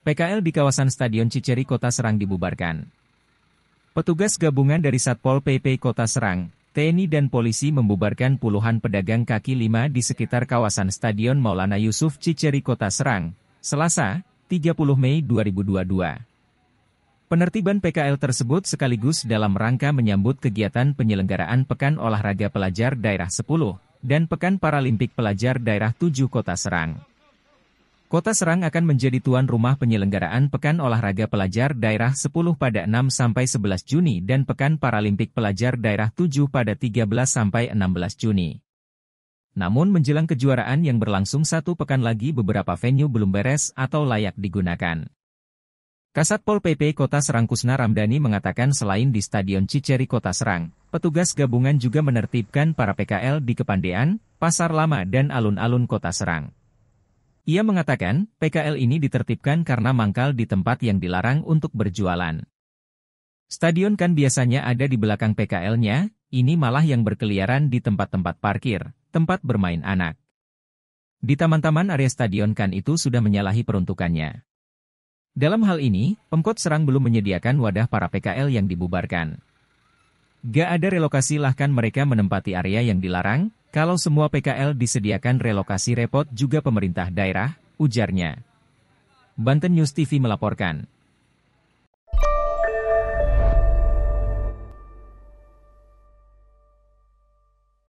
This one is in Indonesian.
PKL di kawasan Stadion Ciceri Kota Serang dibubarkan. Petugas gabungan dari Satpol PP Kota Serang, TNI dan polisi membubarkan puluhan pedagang kaki lima di sekitar kawasan Stadion Maulana Yusuf Ciceri Kota Serang, Selasa, 30 Mei 2022. Penertiban PKL tersebut sekaligus dalam rangka menyambut kegiatan penyelenggaraan Pekan Olahraga Pelajar Daerah 10 dan Pekan Paralimpik Pelajar Daerah 7 Kota Serang. Kota Serang akan menjadi tuan rumah penyelenggaraan Pekan Olahraga Pelajar Daerah 10 pada 6 sampai 11 Juni dan Pekan Paralimpik Pelajar Daerah 7 pada 13 sampai 16 Juni. Namun menjelang kejuaraan yang berlangsung satu pekan lagi beberapa venue belum beres atau layak digunakan. Kasat Pol PP Kota Serang Kusna Ramdhani mengatakan selain di Stadion Ciceri Kota Serang, petugas gabungan juga menertibkan para PKL di Kepandean, Pasar Lama dan alun-alun Kota Serang. Ia mengatakan, PKL ini ditertibkan karena mangkal di tempat yang dilarang untuk berjualan. Stadion kan biasanya ada di belakang PKL-nya, ini malah yang berkeliaran di tempat-tempat parkir, tempat bermain anak. Di taman-taman area stadion kan itu sudah menyalahi peruntukannya. Dalam hal ini, Pemkot Serang belum menyediakan wadah para PKL yang dibubarkan. Gak ada relokasi lahkan mereka menempati area yang dilarang, kalau semua PKL disediakan relokasi repot juga pemerintah daerah, ujarnya. Banten News TV melaporkan.